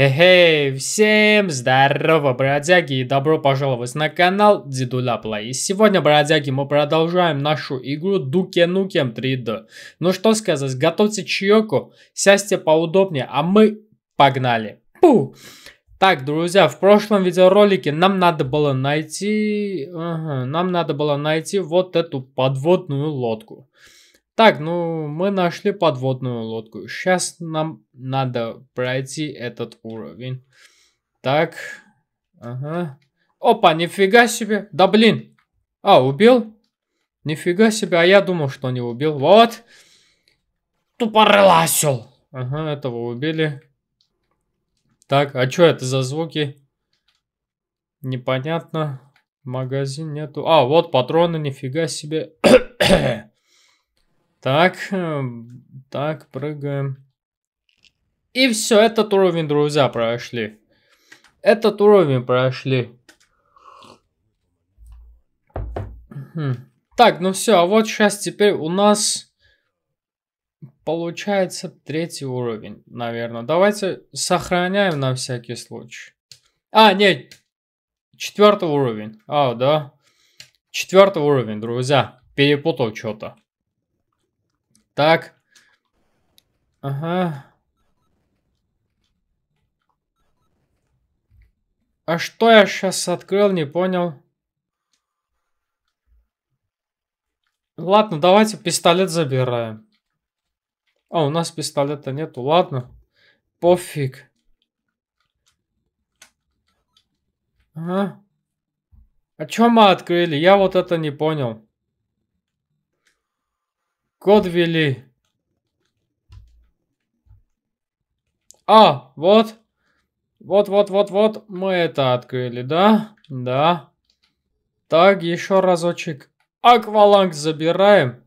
Хе-хей, всем здорово, бродяги, и добро пожаловать на канал Дедуля Плей. И сегодня, бродяги, мы продолжаем нашу игру Дуке Нукем 3D. Ну что сказать, готовьте чайку, сядьте поудобнее, а мы погнали. Пу! Так, друзья, в прошлом видеоролике нам надо было найти... Ага, нам надо было найти вот эту подводную лодку. Так, ну мы нашли подводную лодку. Сейчас нам надо пройти этот уровень. Так. Ага. Опа, нифига себе. Да блин. А, убил? Нифига себе, а я думал, что не убил. Вот. Тупорылый Ага, этого убили. Так, а что это за звуки? Непонятно. Магазин нету. А, вот патроны, нифига себе. Так, э, так, прыгаем. И все, этот уровень, друзья, прошли. Этот уровень прошли. Так, ну все, а вот сейчас теперь у нас получается третий уровень, наверное. Давайте сохраняем на всякий случай. А, нет, четвертый уровень. А, да. Четвертый уровень, друзья. Перепутал что-то. Так. Ага. А что я сейчас открыл, не понял. Ладно, давайте пистолет забираем. А, у нас пистолета нету, ладно. Пофиг. А? А чё мы открыли? Я вот это не понял. Кодвилли. А, вот. Вот-вот-вот-вот мы это открыли, да? Да. Так, еще разочек. Акваланг забираем.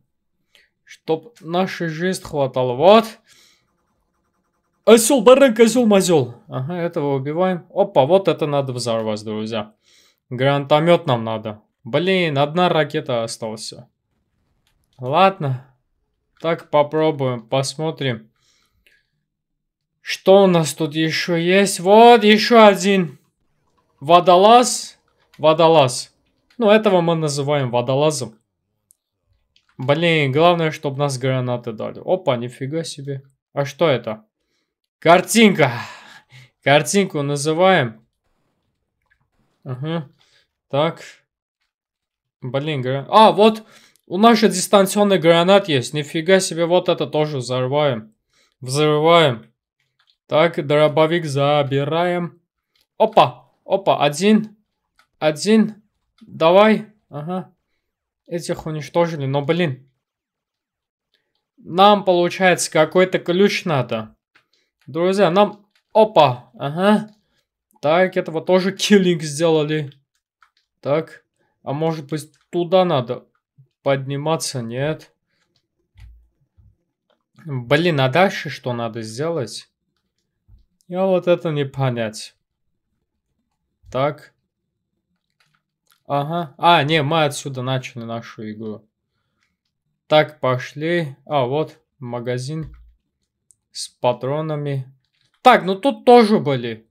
Чтоб наши жизнь хватало. Вот. Осел, барык, козел, мазел. Ага, этого убиваем. Опа, вот это надо взорвать, друзья. Гранатомет нам надо. Блин, одна ракета осталась. Ладно. Так, попробуем, посмотрим. Что у нас тут еще есть? Вот еще один. Водолаз. Водолаз. Ну, этого мы называем водолазом. Блин, главное, чтобы нас гранаты дали. Опа, нифига себе. А что это? Картинка. Картинку называем. Ага. Так. Блин, гранаты. А, вот... У нас же дистанционный гранат есть. Нифига себе, вот это тоже взорваем. Взрываем. Так, дробовик забираем. Опа, опа, один. Один. Давай. Ага. Этих уничтожили, но блин. Нам, получается, какой-то ключ надо. Друзья, нам... Опа, ага. Так, этого тоже киллинг сделали. Так, а может быть туда надо? Подниматься нет. Блин, а дальше что надо сделать? Я вот это не понять. Так. Ага. А, не, мы отсюда начали нашу игру. Так, пошли. А, вот магазин с патронами. Так, ну тут тоже были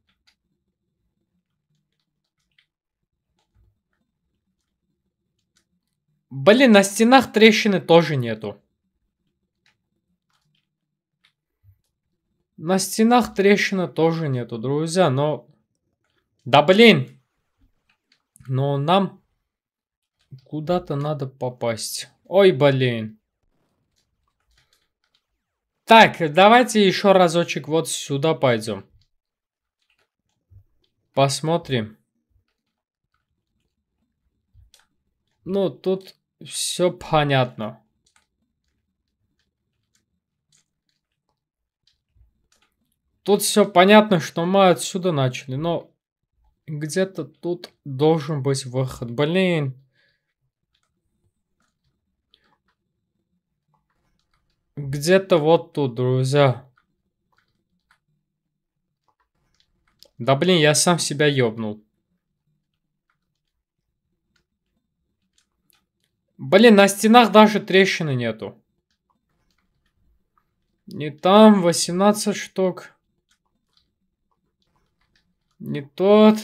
Блин, на стенах трещины тоже нету. На стенах трещины тоже нету, друзья, но... Да блин! Но нам куда-то надо попасть. Ой, блин. Так, давайте еще разочек вот сюда пойдем. Посмотрим. Ну, тут все понятно. Тут все понятно, что мы отсюда начали, но где-то тут должен быть выход. Блин. Где-то вот тут, друзья. Да блин, я сам себя ёбнул. Блин, на стенах даже трещины нету. Не там, 18 штук. Не тот.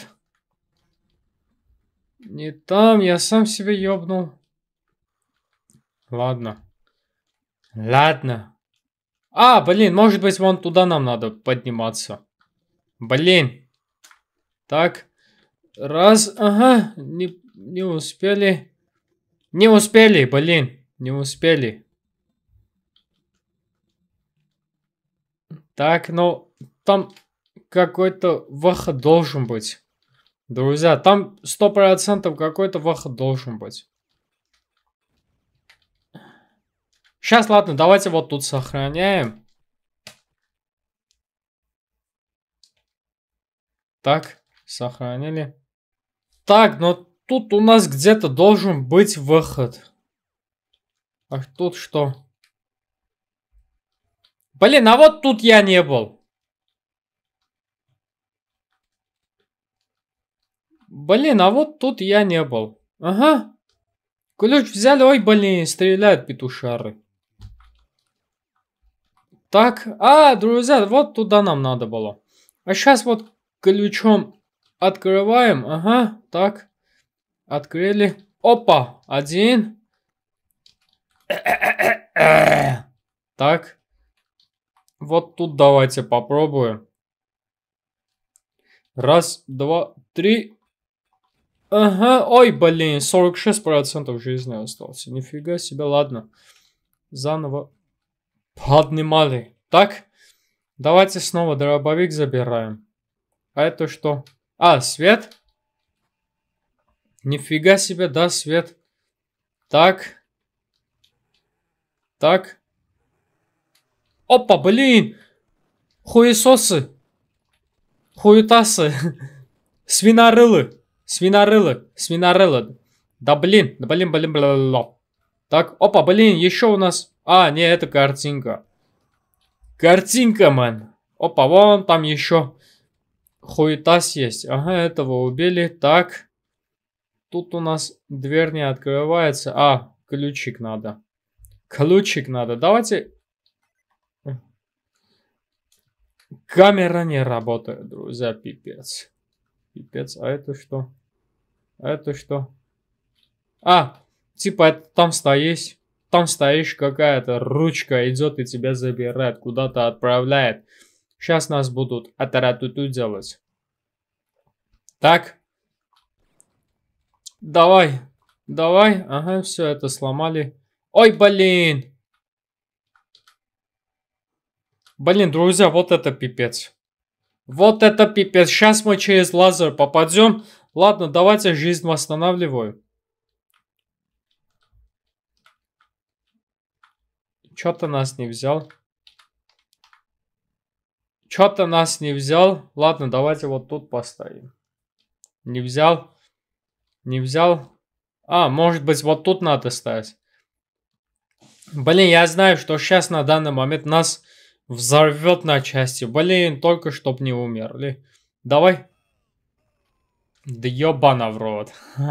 Не там, я сам себе ёбнул. Ладно. Ладно. А, блин, может быть, вон туда нам надо подниматься. Блин. Так. Раз, ага, не, не успели. Не успели, блин, не успели. Так, ну, там какой-то выход должен быть. Друзья, там 100% какой-то выход должен быть. Сейчас, ладно, давайте вот тут сохраняем. Так, сохранили. Так, ну Тут у нас где-то должен быть выход. А тут что? Блин, а вот тут я не был. Блин, а вот тут я не был. Ага. Ключ взяли, ой, блин, стреляют петушары. Так, а, друзья, вот туда нам надо было. А сейчас вот ключом открываем, ага, так. Открыли. Опа! Один. Так. Вот тут давайте попробуем. Раз, два, три. Ага, ой, блин, 46% жизни осталось. Нифига себе, ладно. Заново поднимали. Так, давайте снова дробовик забираем. А это что? А, свет? Нифига себе, да, свет. Так. Так. Опа, блин! Хуесосы. Хуетасы. Свинорылы. Свинорылы. Свинорылы. Да блин, да блин, блин, бла бла Так, опа, блин, еще у нас... А, не, это картинка. Картинка, мэн. Опа, вон там еще хуетас есть. Ага, этого убили. Так. Тут у нас дверь не открывается. А, ключик надо. Ключик надо. Давайте... Камера не работает, друзья, пипец. Пипец, а это что? А это что? А, типа это там стоишь, там стоишь какая-то ручка идет и тебя забирает, куда-то отправляет. Сейчас нас будут атаратуту делать. Так? Давай, давай. Ага, все, это сломали. Ой, блин. Блин, друзья, вот это пипец. Вот это пипец. Сейчас мы через лазер попадем. Ладно, давайте жизнь восстанавливаю. Чё то нас не взял? Чё то нас не взял? Ладно, давайте вот тут поставим. Не взял. Не взял. А, может быть, вот тут надо ставить. Блин, я знаю, что сейчас на данный момент нас взорвет на части. Блин, только чтоб не умерли. Давай. Да на в рот.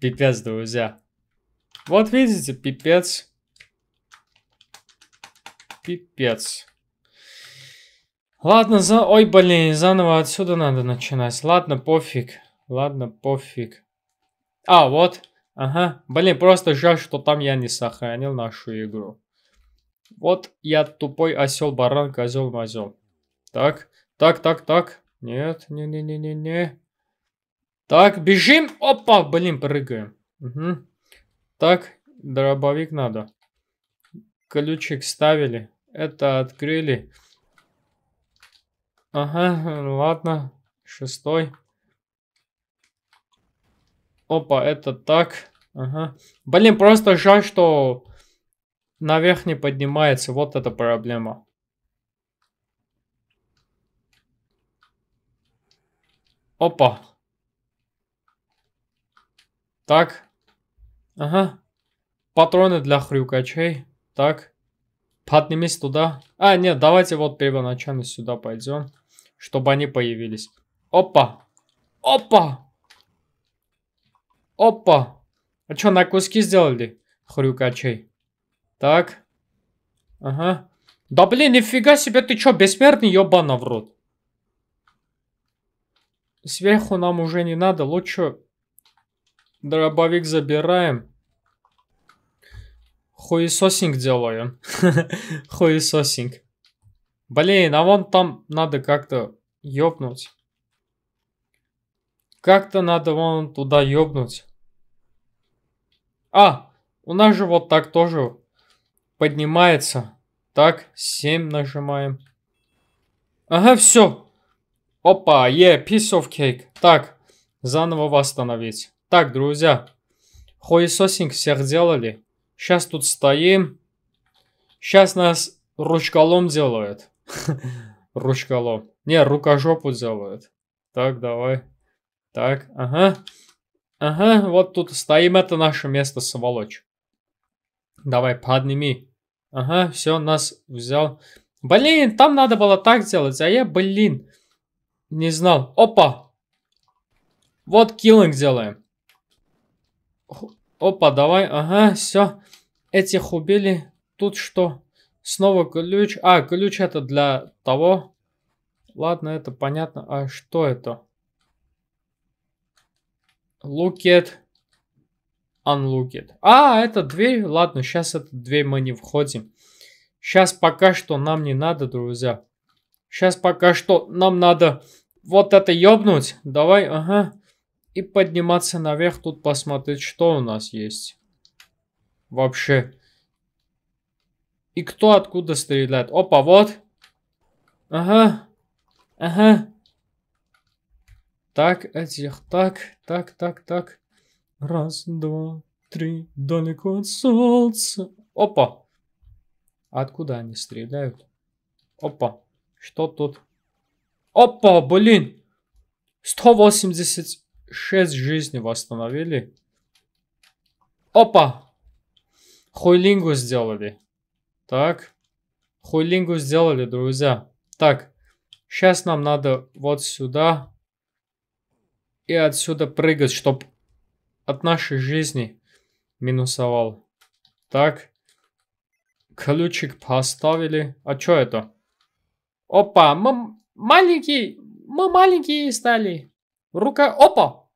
Пипец, друзья. Вот видите, пипец. Пипец. Ладно, за... Ой, блин, заново отсюда надо начинать. Ладно, пофиг. Ладно, пофиг. А, вот. Ага. Блин, просто жаль, что там я не сохранил нашу игру. Вот я тупой осел, баран, козел, мозел. Так, так, так, так. Нет, не-не-не-не-не. Так, бежим. Опа, блин, прыгаем. Угу. Так, дробовик надо. Ключик ставили. Это открыли. Ага, ладно. Шестой. Опа, это так. Ага. Блин, просто жаль, что наверх не поднимается. Вот эта проблема. Опа. Так. Ага. Патроны для хрюкачей. Так. Поднимись туда. А, нет, давайте вот первоначально сюда пойдем, чтобы они появились. Опа. Опа. Опа! А чё, на куски сделали? Хрюкачей. Так. Ага. Да блин, нифига себе, ты чё, бессмертный, ёбана в рот. Сверху нам уже не надо, лучше дробовик забираем. Хуесосинг делаем. Хуесосинг. Блин, а вон там надо как-то ёбнуть. Как-то надо вон туда ёбнуть. А, у нас же вот так тоже поднимается. Так, 7 нажимаем. Ага, все. Опа, е, yeah, piece of cake. Так, заново восстановить. Так, друзья, хуесосинг всех делали. Сейчас тут стоим. Сейчас нас ручкалом делают. Ручкалом. Не, рукожопу делают. Так, давай. Так, ага. Ага, вот тут стоим, это наше место, сволочь. Давай, подними. Ага, все, нас взял. Блин, там надо было так делать, а я, блин, не знал. Опа. Вот киллинг делаем. Опа, давай, ага, все. Этих убили. Тут что? Снова ключ. А, ключ это для того. Ладно, это понятно. А что это? Лукет, unlooked. А, это дверь. Ладно, сейчас эту дверь мы не входим. Сейчас пока что нам не надо, друзья. Сейчас пока что нам надо вот это ёбнуть. Давай, ага. И подниматься наверх, тут посмотреть, что у нас есть. Вообще. И кто откуда стреляет. Опа, вот. Ага. Ага. Так, этих, так, так, так, так. Раз, два, три, далеко от солнца. Опа! Откуда они стреляют? Опа, что тут? Опа, блин! 186 жизней восстановили. Опа! Хуйлингу сделали. Так. Хуйлингу сделали, друзья. Так. Сейчас нам надо вот сюда и отсюда прыгать, чтоб от нашей жизни минусовал. Так. Ключик поставили. А чё это? Опа, мы маленькие, мы маленькие стали. Рука, опа.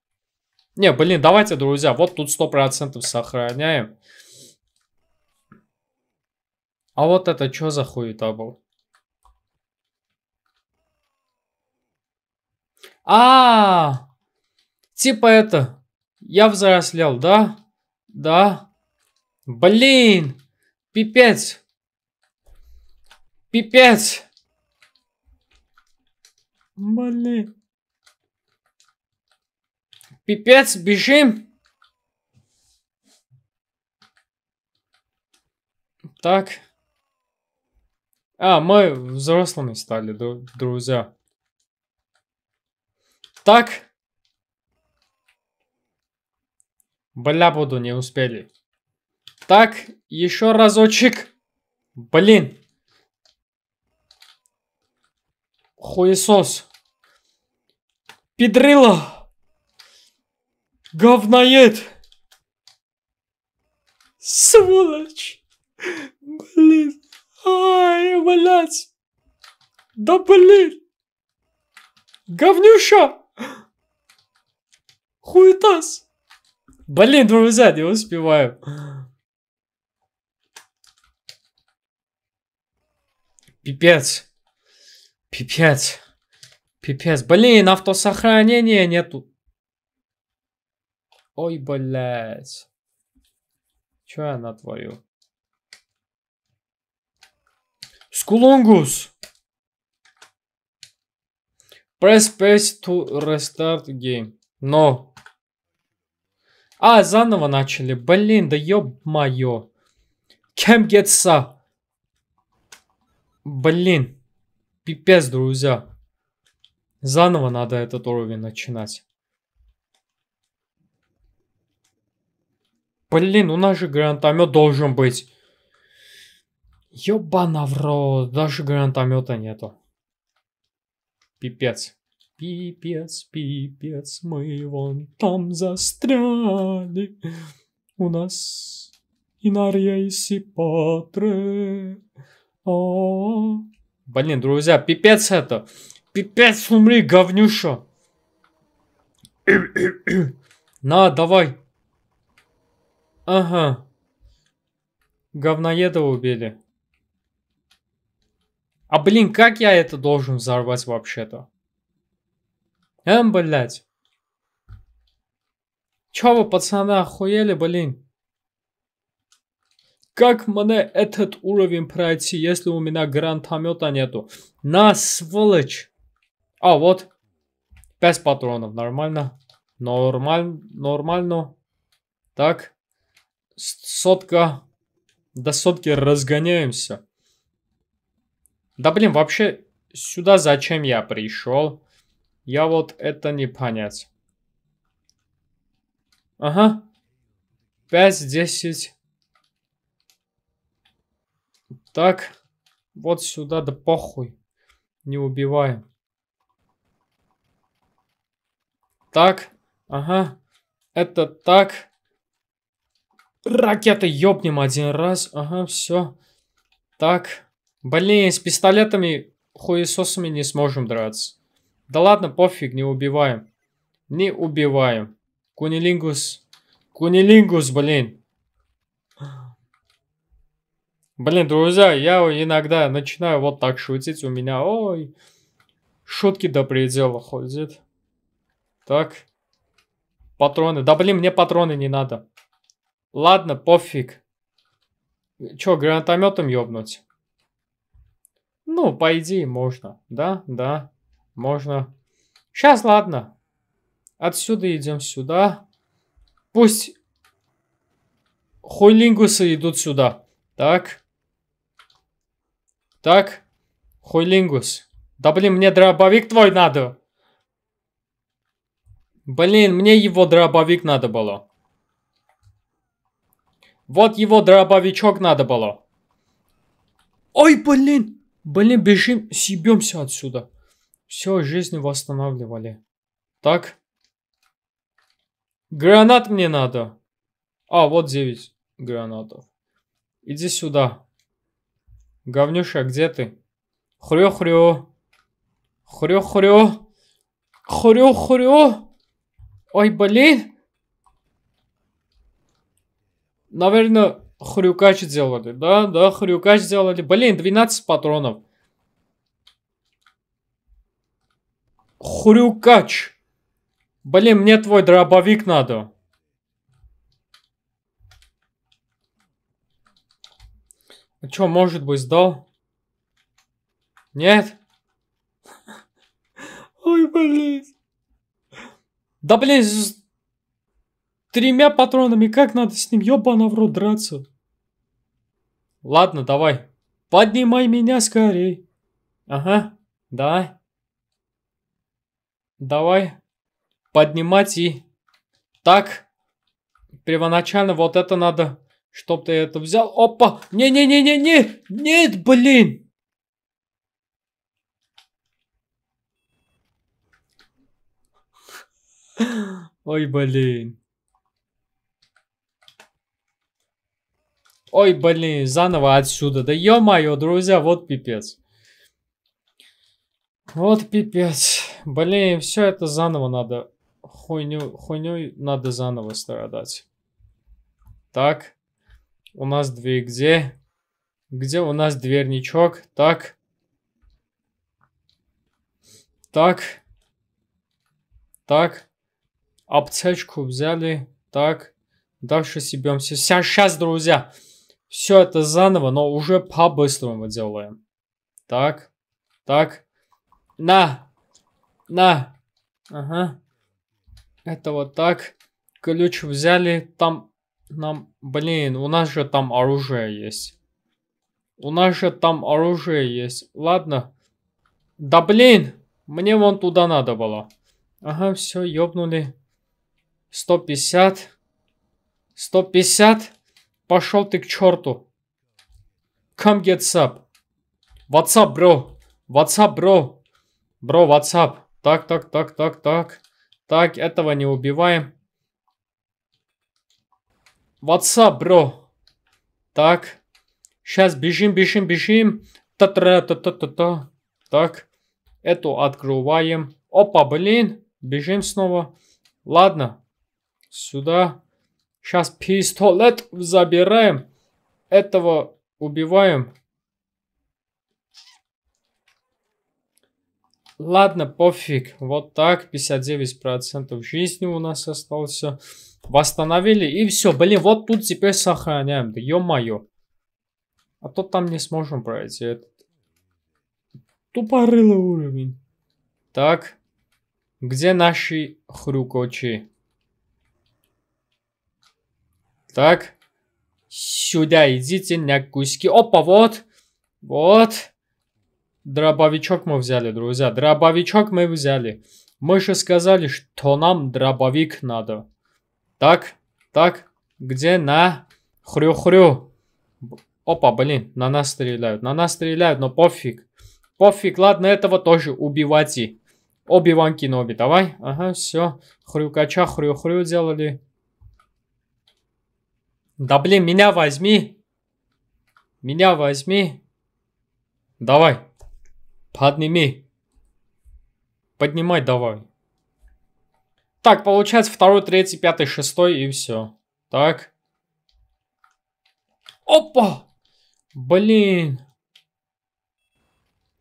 Не, блин, давайте, друзья, вот тут 100% сохраняем. А вот это что за хуета был? А, -а, -а, -а Типа это, я взрослел, да? Да. Блин, пипец. Пипец. Блин. Пипец, бежим. Так. А, мы взрослыми стали, друзья. Так. Бля, буду, не успели. Так, еще разочек. Блин. Хуесос. Педрило. Говноед. Сволочь. Блин. Ай, блядь. Да блин. Говнюша. Хуетас. Блин, друзья, не успеваю. Пипец. Пипец. Пипец. Блин, автосохранения нету. Ой, блядь. Че я натворил? Скулунгус. Press space to restart game. No. А, заново начали. Блин, да ёб моё Кем гетса? Блин. Пипец, друзья. Заново надо этот уровень начинать. Блин, у нас же гранатомет должен быть. Ёбана в рот, даже гранатомета нету. Пипец. Пипец, пипец, мы вон там застряли. У нас и на рейсе патре. А. Блин, друзья, пипец это. Пипец, умри, говнюша. На, давай. Ага. Говноеда убили. А блин, как я это должен взорвать вообще-то? Эм, блядь. Чё вы, пацаны, охуели, блин? Как мне этот уровень пройти, если у меня гранатомета нету? На, сволочь! А, вот. без патронов, нормально. Нормально, нормально. Так. Сотка. До сотки разгоняемся. Да блин, вообще сюда зачем я пришел? Я вот это не понять. Ага. Пять, десять. Так. Вот сюда, да похуй. Не убиваем. Так. Ага. Это так. Ракеты ёбнем один раз. Ага, все. Так. Блин, с пистолетами хуесосами не сможем драться. Да ладно, пофиг, не убиваем. Не убиваем. Кунилингус. Кунилингус, блин. Блин, друзья, я иногда начинаю вот так шутить. У меня, ой, шутки до предела ходят. Так. Патроны. Да, блин, мне патроны не надо. Ладно, пофиг. Чё, гранатометом ёбнуть? Ну, по идее, можно. Да, да. Можно. Сейчас, ладно. Отсюда идем сюда. Пусть хойлингусы идут сюда. Так. Так. Хойлингус. Да блин, мне дробовик твой надо. Блин, мне его дробовик надо было. Вот его дробовичок надо было. Ой, блин. Блин, бежим, съебемся отсюда. Все жизнь восстанавливали. Так. Гранат мне надо. А, вот 9 гранатов. Иди сюда. Говнюша, где ты? Хрю, хрю, хрю, хрю, хрю, хрю. Ой, блин. Наверное, хрюкач делали. Да, да, хрюкач делали. Блин, 12 патронов. Хрюкач. Блин, мне твой дробовик надо. А чё, может быть, сдал? Нет? Ой, блин. Да, блин, с тремя патронами как надо с ним, ёбана в рот, драться? Ладно, давай. Поднимай меня скорей. Ага, да. Давай поднимать и... Так, первоначально вот это надо, чтоб ты это взял. Опа! Не-не-не-не-не! Нет, блин! Ой, блин. Ой, блин, заново отсюда. Да ё-моё, друзья, вот пипец. Вот пипец. Блин, все это заново надо. Хуйню, хуйню надо заново страдать. Так. У нас дверь где? Где у нас дверничок? Так. Так. Так. Аптечку взяли. Так. Дальше себемся. Сейчас, друзья. Все это заново, но уже по-быстрому делаем. Так. Так. На, на! Ага. Это вот так. Ключ взяли, там нам... Блин, у нас же там оружие есть. У нас же там оружие есть. Ладно. Да блин! Мне вон туда надо было. Ага, все, ёбнули. 150. 150. Пошел ты к черту. Come get sub. What's up, bro? What's up, bro? Bro, what's up? Так, так, так, так, так. Так, этого не убиваем. WhatsApp, бро. Так. Сейчас бежим, бежим, бежим. Та-та-та-та-та. Так. Эту открываем. Опа, блин. Бежим снова. Ладно. Сюда. Сейчас пистолет забираем. Этого убиваем. Ладно, пофиг. Вот так, 59% жизни у нас остался. Восстановили, и все. Блин, вот тут теперь сохраняем. Да ё-моё. А то там не сможем пройти этот. Тупорылый уровень. Так. Где наши хрюкочи? Так. Сюда идите, на куски. Опа, вот. Вот. Дробовичок мы взяли, друзья. Дробовичок мы взяли. Мы же сказали, что нам дробовик надо. Так, так, где на? Хрю-хрю. Опа, блин, на нас стреляют. На нас стреляют, но пофиг. Пофиг, ладно, этого тоже убивать и. Оби-Ван Киноби, давай. Ага, все. Хрюкача, хрю-хрю делали. Да блин, меня возьми. Меня возьми. Давай. Подними. Поднимай давай. Так, получается второй, третий, пятый, шестой и все. Так. Опа! Блин.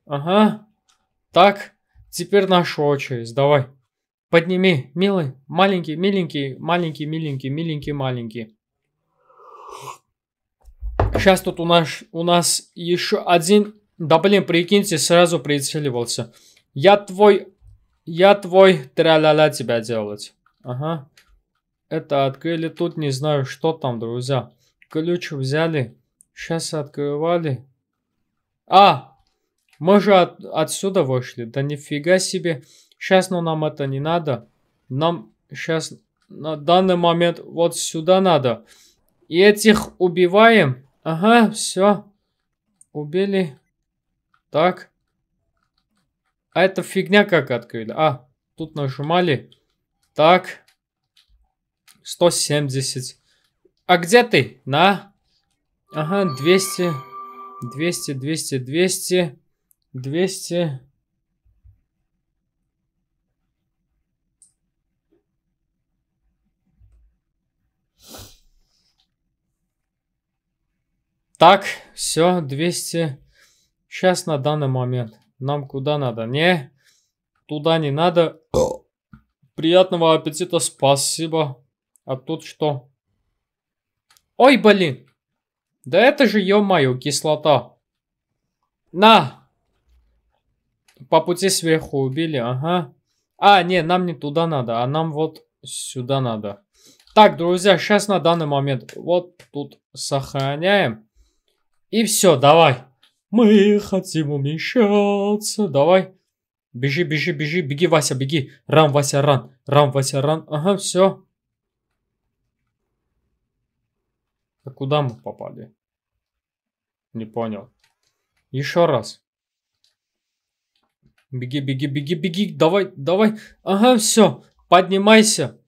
Ага. Так, теперь наша очередь. Давай. Подними, милый, маленький, миленький, маленький, миленький, миленький, маленький. Сейчас тут у нас, у нас еще один да блин, прикиньте, сразу прицеливался. Я твой... Я твой тра-ля-ля тебя делать. Ага. Это открыли тут, не знаю, что там, друзья. Ключ взяли. Сейчас открывали. А! Мы же от, отсюда вышли. Да нифига себе. Сейчас, ну, нам это не надо. Нам сейчас на данный момент вот сюда надо. И этих убиваем. Ага, все. Убили. Так. А эта фигня как открыли? А, тут нажимали. Так. 170. А где ты? На. Ага, 200. 200, 200, 200. 200. Так, все, 200. Сейчас на данный момент. Нам куда надо? Не, туда не надо. Приятного аппетита, спасибо. А тут что? Ой, блин. Да это же, ё-моё, кислота. На! По пути сверху убили, ага. А, не, нам не туда надо, а нам вот сюда надо. Так, друзья, сейчас на данный момент вот тут сохраняем. И все, давай. Мы хотим уменьшаться. Давай. Бежи, бежи, бежи. Беги, Вася, беги. ран, Вася, ран. ран, Вася, ран. Ага, все. А куда мы попали? Не понял. Еще раз. Беги, беги, беги, беги. Давай, давай. Ага, все. Поднимайся.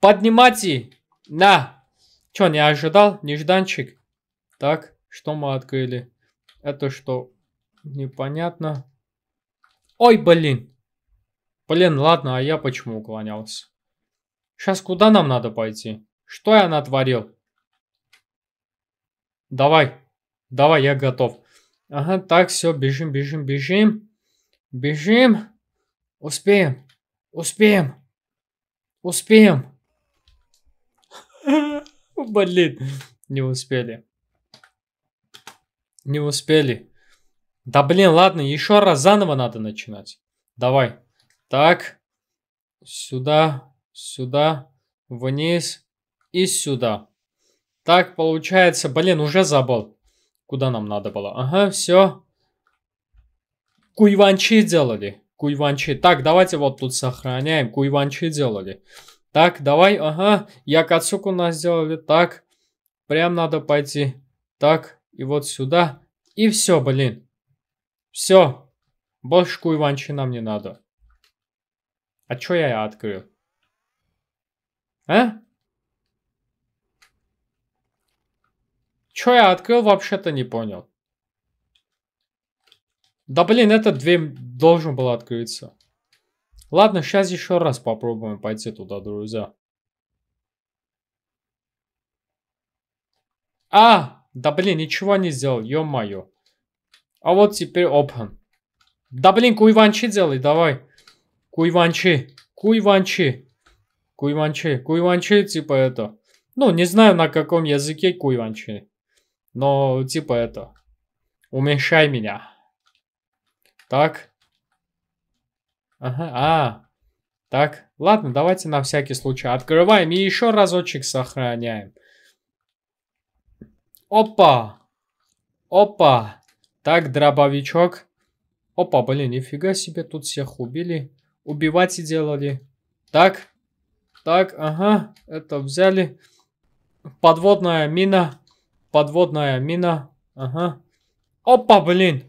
Поднимайте. На. Че, не ожидал? Нежданчик. Так, что мы открыли? Это что? Непонятно. Ой, блин. Блин, ладно, а я почему уклонялся? Сейчас куда нам надо пойти? Что я натворил? Давай. Давай, я готов. Ага, так, все, бежим, бежим, бежим. Бежим. Успеем. Успеем. Успеем. Блин, не успели. Не успели. Да блин, ладно, еще раз заново надо начинать. Давай. Так. Сюда, сюда, вниз и сюда. Так получается, блин, уже забыл. Куда нам надо было? Ага, все. Куйванчи делали. Куйванчи. Так, давайте вот тут сохраняем. Куйванчи делали. Так, давай, ага. Якацуку нас сделали. Так. Прям надо пойти. Так и вот сюда. И все, блин. Все. Башку Иванчи нам не надо. А чё я открыл? А? Чё я открыл, вообще-то не понял. Да блин, этот дверь должен был открыться. Ладно, сейчас еще раз попробуем пойти туда, друзья. А! Да блин, ничего не сделал, ё-моё. А вот теперь open. Да блин, куйванчи делай, давай. Куйванчи, куйванчи. Куйванчи, куйванчи, типа это. Ну, не знаю на каком языке куйванчи. Но типа это. Уменьшай меня. Так. Ага, а. Так, ладно, давайте на всякий случай открываем и еще разочек сохраняем. Опа! Опа! Так, дробовичок. Опа, блин, нифига себе, тут всех убили. Убивать и делали. Так, так, ага, это взяли. Подводная мина. Подводная мина. Ага. Опа, блин.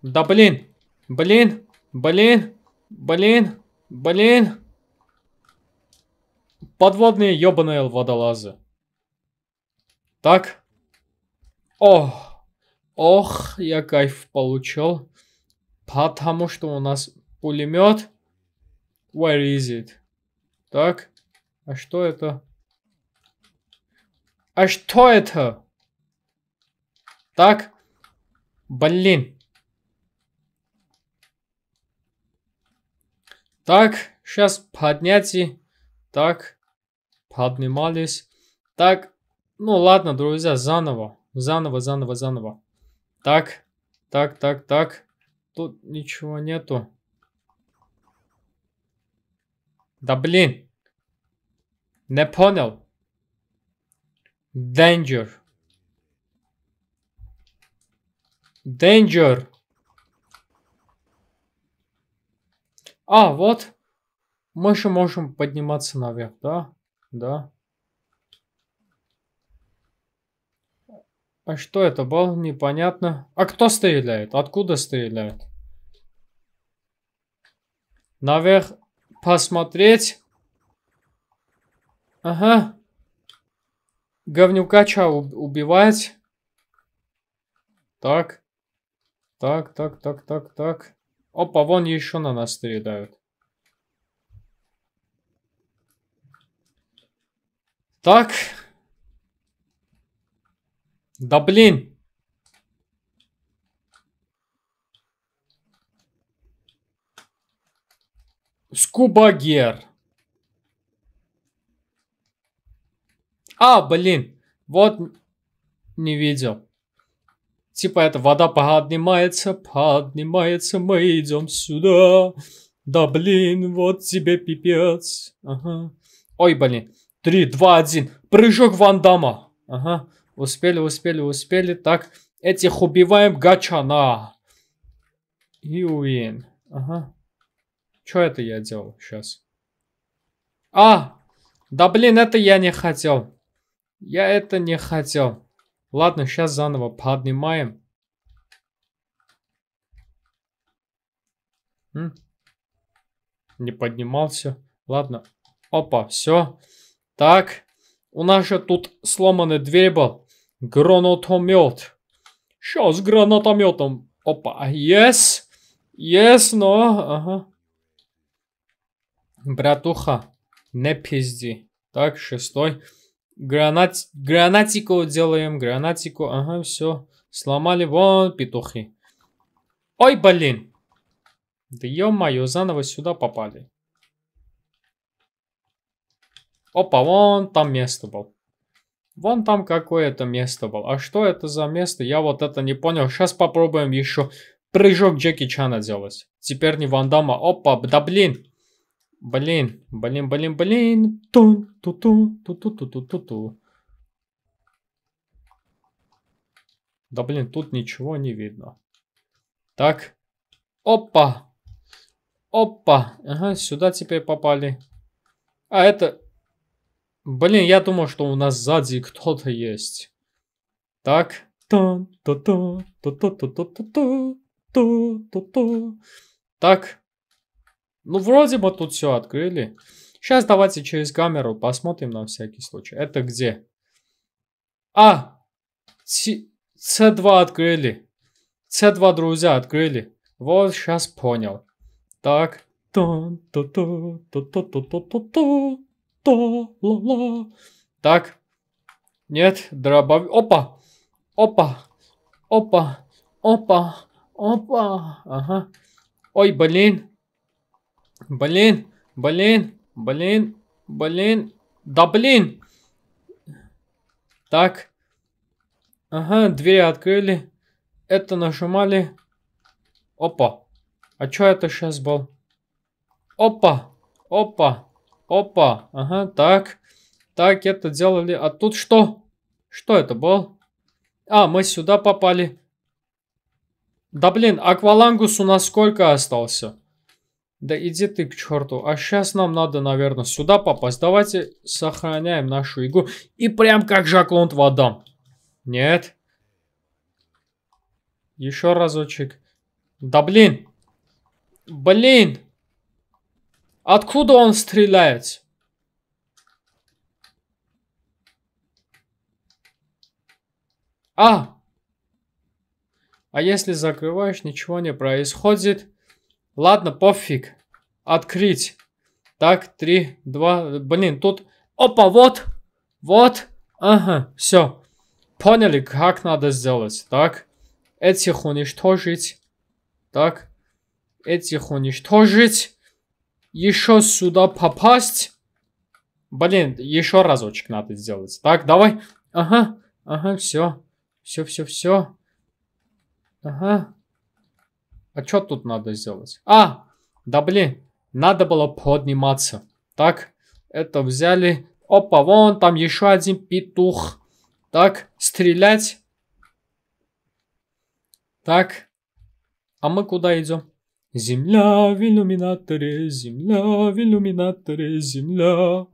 Да блин. Блин. Блин. Блин. Блин. Подводные ебаные водолазы. Так. Ох, ох, я кайф получил, потому что у нас пулемет. Where is it? Так, а что это? А что это? Так, блин. Так, сейчас поднять и... Так, поднимались. Так, ну ладно, друзья, заново. Заново, заново, заново. Так, так, так, так. Тут ничего нету. Да блин. Не понял. Danger. Danger. А, вот. Мы же можем подниматься наверх, да? Да. А что это было? Непонятно. А кто стреляет? Откуда стреляет? Наверх посмотреть. Ага. Говнюкача убивать. Так. Так, так, так, так, так. Опа, вон еще на нас стреляют. Так. Да блин! Скубагер. А, блин. Вот не видел. Типа это вода поднимается, поднимается, мы идем сюда. Да блин, вот тебе пипец. Ага. Ой, блин. Три, два, один. Прыжок Вандама. Ага. Успели, успели, успели. Так, этих убиваем гачана. Юин. Ага. Что это я делал сейчас? А! Да блин, это я не хотел. Я это не хотел. Ладно, сейчас заново поднимаем. М? Не поднимался. Ладно. Опа, все. Так. У нас же тут сломанный дверь был. Гранатомет. Сейчас гранатометом. Опа, yes. Yes, но... Ага. Братуха, не пизди. Так, шестой. Гранат... Гранатику делаем, гранатику. Ага, все. Сломали вон петухи. Ой, блин. Да ё-моё, заново сюда попали. Опа, вон там место было. Вон там какое-то место было. А что это за место? Я вот это не понял. Сейчас попробуем еще прыжок Джеки Чана делать. Теперь не Ван Дамма. Опа, да блин. Блин, блин, блин, блин. Тун, ту ту ту ту ту ту ту ту Да блин, тут ничего не видно. Так. Опа. Опа. Ага, сюда теперь попали. А это... Блин, я думал, что у нас сзади кто-то есть. Так. Так. Ну, вроде бы тут все открыли. Сейчас давайте через камеру посмотрим на всякий случай. Это где? А! С2 открыли. С2 друзья открыли. Вот сейчас понял. Так. Тон, то, то, то, то, то, то, то, то. Та-ла-ла. Так. Нет, дробовик. Опа! Опа! Опа! Опа! Опа! Ага. Ой, блин. Блин. Блин. Блин. Блин. Да блин! Так. Ага, двери открыли. Это нажимали. Опа. А чё это сейчас был? Опа. Опа. Опа, ага, так. Так, это делали. А тут что? Что это было? А, мы сюда попали. Да блин, аквалангус у нас сколько остался? Да иди ты к черту. А сейчас нам надо, наверное, сюда попасть. Давайте сохраняем нашу игру. И прям как жаклонт Лонд Вадам. Нет. Еще разочек. Да блин. Блин. Откуда он стреляет? А! А если закрываешь, ничего не происходит. Ладно, пофиг. Открыть. Так, три, два. Блин, тут... Опа, вот! Вот! Ага, все. Поняли, как надо сделать. Так, этих уничтожить. Так, этих уничтожить. Еще сюда попасть. Блин, еще разочек надо сделать. Так, давай. Ага, ага, все. Все, все, все. Ага. А что тут надо сделать? А, да блин, надо было подниматься. Так, это взяли. Опа, вон там еще один петух. Так, стрелять. Так. А мы куда идем? Земля в иллюминаторе, земля в иллюминаторе, земля.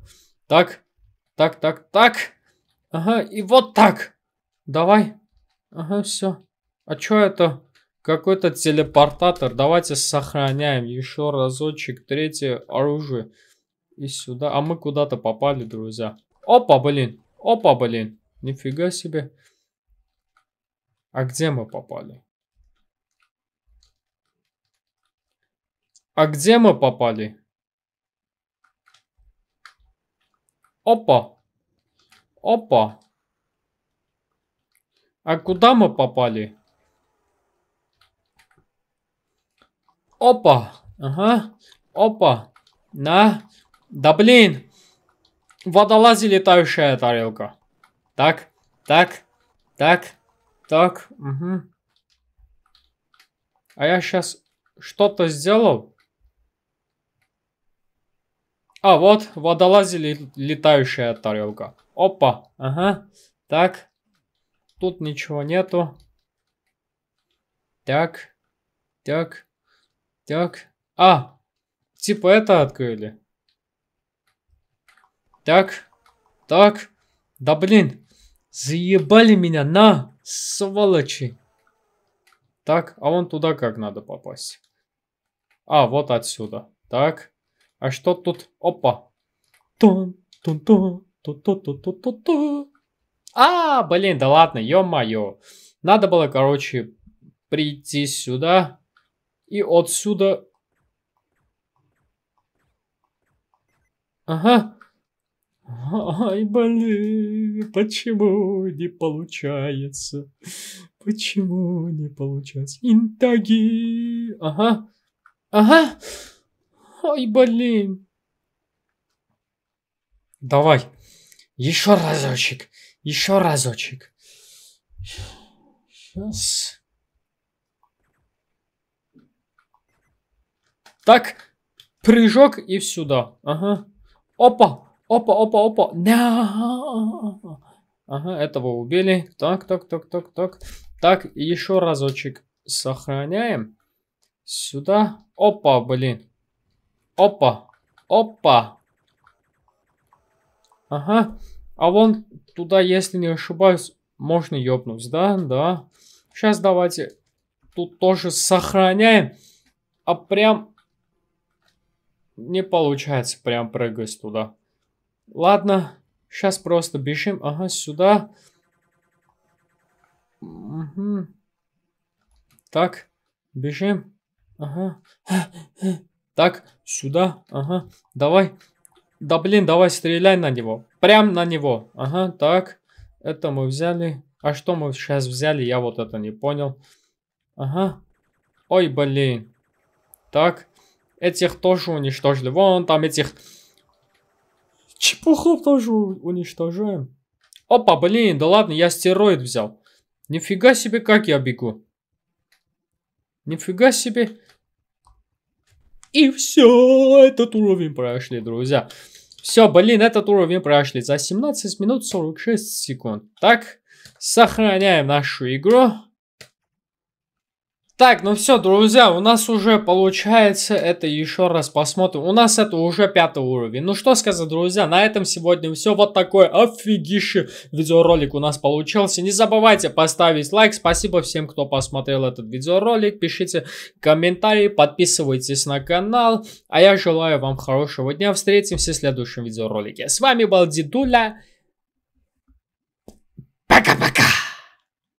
Так, так, так, так. Ага, и вот так. Давай. Ага, все. А чё это? Какой-то телепортатор. Давайте сохраняем еще разочек третье оружие. И сюда. А мы куда-то попали, друзья. Опа, блин. Опа, блин. Нифига себе. А где мы попали? А где мы попали? Опа. Опа. А куда мы попали? Опа. Ага. Опа. На. Да блин. Водолази летающая тарелка. Так. Так. Так. Так. Угу. А я сейчас что-то сделал? А, вот, водолазе летающая тарелка. Опа, ага. Так, тут ничего нету. Так, так, так. А, типа это открыли. Так, так. Да блин, заебали меня, на, сволочи. Так, а вон туда как надо попасть? А, вот отсюда. Так. А что тут? Опа. Тун, тун, тун, тун, тун, тун, тун, тун, А, блин, да ладно, ё-моё. Надо было, короче, прийти сюда. И отсюда... Ага. Ай, блин, почему не получается? Почему не получается? Интаги. Ага. Ага. Ай, блин. Давай. Еще разочек. Еще разочек. Сейчас. Так. Прыжок и сюда. Ага. Опа. Опа, опа, опа. Да. Ага, этого убили. Так, так, так, так, так. Так, еще разочек сохраняем. Сюда. Опа, блин. Опа. Опа. Ага. А вон туда, если не ошибаюсь, можно ёбнуть, да? Да. Сейчас давайте тут тоже сохраняем. А прям не получается прям прыгать туда. Ладно. Сейчас просто бежим. Ага, сюда. Угу. Так. Бежим. Ага. Так, сюда, ага, давай. Да блин, давай стреляй на него. Прям на него. Ага, так. Это мы взяли. А что мы сейчас взяли, я вот это не понял. Ага. Ой, блин. Так. Этих тоже уничтожили. Вон там этих... Чепухов тоже уничтожаем. Опа, блин, да ладно, я стероид взял. Нифига себе, как я бегу. Нифига себе. И все, этот уровень прошли, друзья. Все, блин, этот уровень прошли за 17 минут 46 секунд. Так, сохраняем нашу игру. Так, ну все, друзья, у нас уже получается это еще раз посмотрим. У нас это уже пятый уровень. Ну что сказать, друзья, на этом сегодня все. Вот такой офигище видеоролик у нас получился. Не забывайте поставить лайк. Спасибо всем, кто посмотрел этот видеоролик. Пишите комментарии, подписывайтесь на канал. А я желаю вам хорошего дня. Встретимся в следующем видеоролике. С вами был Дедуля.